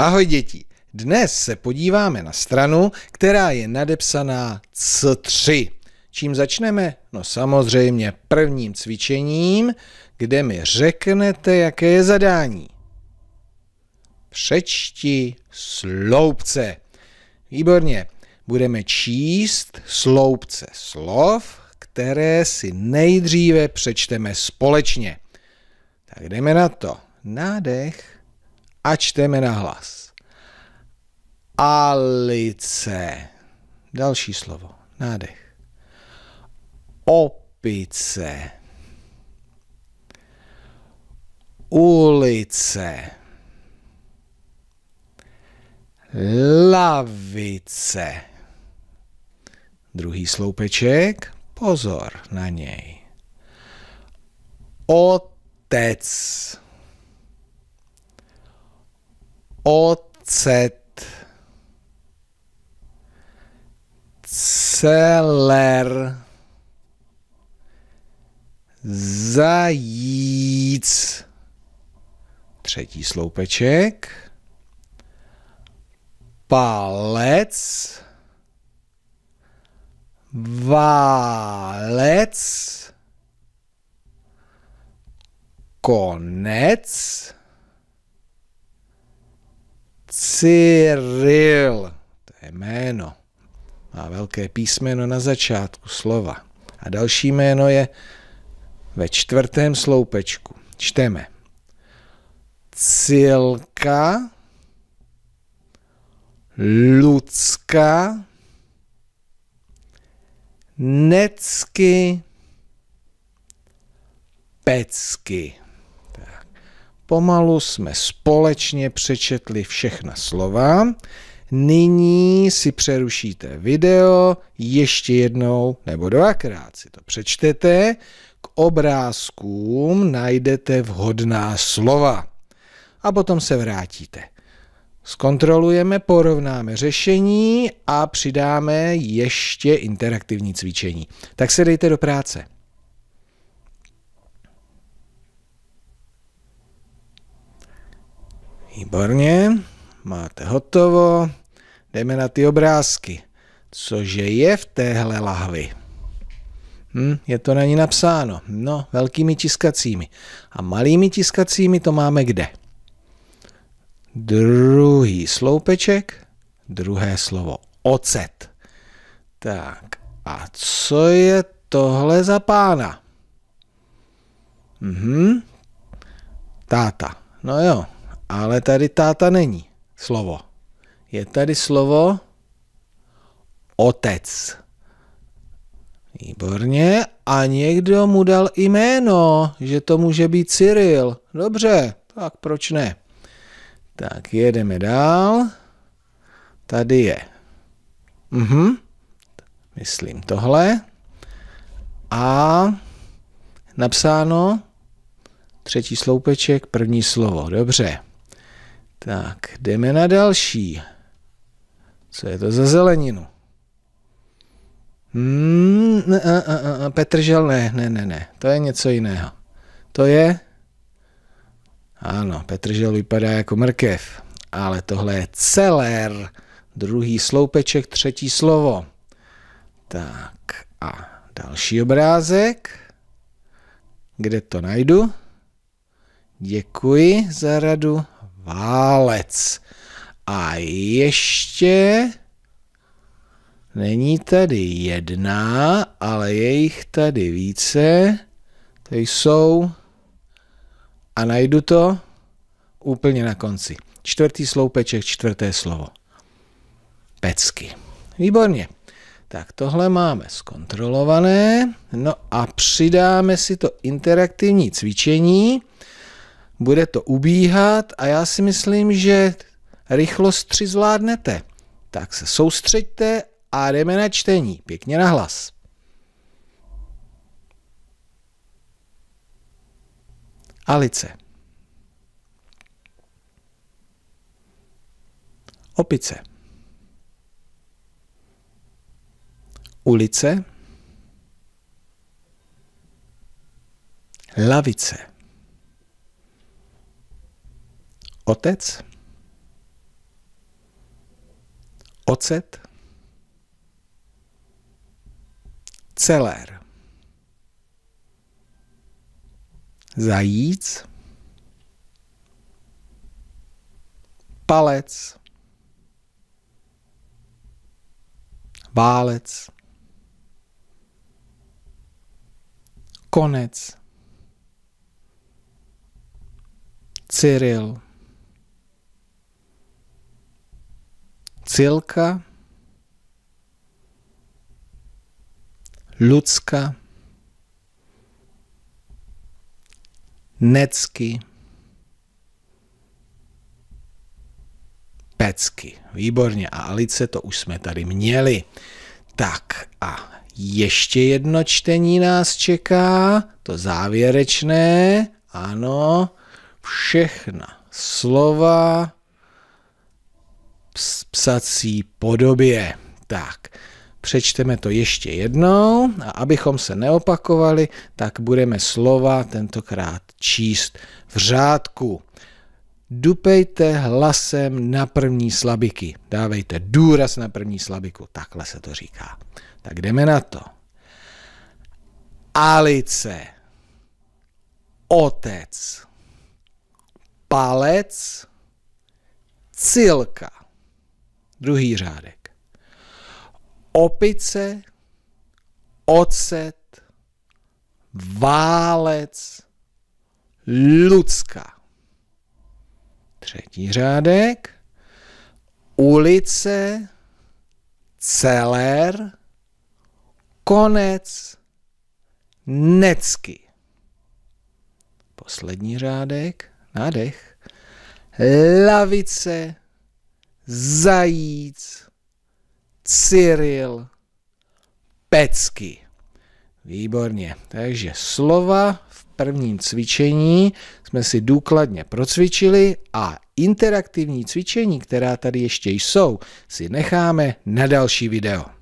Ahoj děti, dnes se podíváme na stranu, která je nadepsaná C3. Čím začneme? No samozřejmě prvním cvičením, kde mi řeknete, jaké je zadání. Přečti sloupce. Výborně, budeme číst sloupce slov, které si nejdříve přečteme společně. Tak jdeme na to. Nádech a čteme na hlas. Alice. Další slovo. Nádech. Opice. Ulice. Lavice. Druhý sloupeček. Pozor na něj. Otec ocet, celer, zajíc, třetí sloupeček, palec, válec, konec, Cyril, to je jméno. Má velké písmeno na začátku slova. A další jméno je ve čtvrtém sloupečku. Čteme. Cilka, Lucka, Necky, Pecky. Pomalu jsme společně přečetli všechna slova. Nyní si přerušíte video ještě jednou nebo dvakrát si to přečtete. K obrázkům najdete vhodná slova a potom se vrátíte. Zkontrolujeme, porovnáme řešení a přidáme ještě interaktivní cvičení. Tak se dejte do práce. Výborně, máte hotovo. Jdeme na ty obrázky. Cože je v téhle lahvi? Hm, je to na ní napsáno. No, velkými tiskacími. A malými tiskacími to máme kde? Druhý sloupeček, druhé slovo ocet. Tak, a co je tohle za pána? Mhm, táta. No jo, ale tady táta není slovo. Je tady slovo otec. Výborně. A někdo mu dal jméno, že to může být Cyril. Dobře, tak proč ne? Tak jedeme dál. Tady je. Mhm. Myslím tohle. A napsáno třetí sloupeček, první slovo. Dobře. Tak, jdeme na další. Co je to za zeleninu? Mm, a, a, a, Petržel ne, ne, ne, ne. To je něco jiného. To je... Ano, Petržel vypadá jako mrkev, ale tohle je celer. Druhý sloupeček, třetí slovo. Tak a další obrázek. Kde to najdu? Děkuji za radu válec. A ještě není tady jedna, ale je jich tady více. To jsou a najdu to úplně na konci. Čtvrtý sloupeček, čtvrté slovo. Pecky. Výborně. Tak tohle máme zkontrolované. No a přidáme si to interaktivní cvičení bude to ubíhat a já si myslím, že rychlost 3 zvládnete. Tak se soustřeďte a jdeme na čtení. Pěkně na hlas. Alice. Opice. Ulice. Lavice. Otec? Ocet? Celér? Zajíc? Palec? Válec? Konec? Cyril? Silka, Lucka, Necky, Pecky. Výborně. A Alice to už jsme tady měli. Tak a ještě jedno čtení nás čeká, to závěrečné, ano, všechna slova psací podobě. Tak, přečteme to ještě jednou a abychom se neopakovali, tak budeme slova tentokrát číst v řádku. Dupejte hlasem na první slabiky. Dávejte důraz na první slabiku. Takhle se to říká. Tak jdeme na to. Alice. Otec. Palec. Cilka. Druhý řádek. Opice, ocet, válec, Lucka. Třetí řádek. Ulice, celer, konec, necky. Poslední řádek, nádech. Lavice, Zajíc, Cyril, Pecky. Výborně. Takže slova v prvním cvičení jsme si důkladně procvičili a interaktivní cvičení, která tady ještě jsou, si necháme na další video.